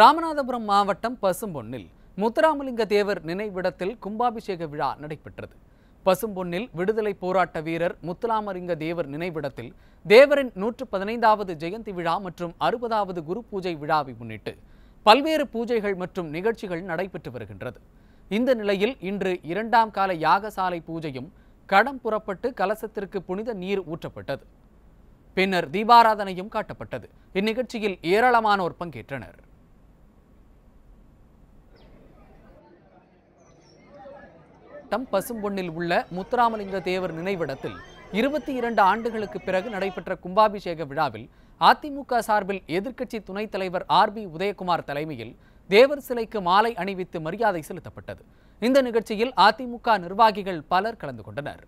ராமநாதபுரம் மாவட்டம் பசும்பொன்னில் முத்துராமலிங்க தேவர் நினைவிடத்தில் கும்பாபிஷேக விழா நடைபெற்றது பசும்பொன்னில் விடுதலை போராட்ட வீரர் முத்துராமலிங்க தேவர் நினைவிடத்தில் தேவரின் நூற்று பதினைந்தாவது ஜெயந்தி விழா மற்றும் அறுபதாவது குரு பூஜை விழாவை முன்னிட்டு பல்வேறு பூஜைகள் மற்றும் நிகழ்ச்சிகள் நடைபெற்று வருகின்றது இந்த நிலையில் இன்று இரண்டாம் கால யாகசாலை பூஜையும் கடம் புறப்பட்டு கலசத்திற்கு புனித நீர் ஊற்றப்பட்டது பின்னர் தீபாராதனையும் காட்டப்பட்டது இந்நிகழ்ச்சியில் ஏராளமானோர் பங்கேற்றனர் மாவட்டம் பசும்பொன்னில் உள்ள முத்துராமலிங்க தேவர் நினைவிடத்தில் இருபத்தி இரண்டு ஆண்டுகளுக்கு பிறகு நடைபெற்ற கும்பாபிஷேக விழாவில் அதிமுக சார்பில் எதிர்க்கட்சி துணைத் தலைவர் ஆர் பி உதயகுமார் தலைமையில் தேவர் சிலைக்கு மாலை அணிவித்து மரியாதை செலுத்தப்பட்டது இந்த நிகழ்ச்சியில் அதிமுக நிர்வாகிகள் பலர் கலந்து கொண்டனர்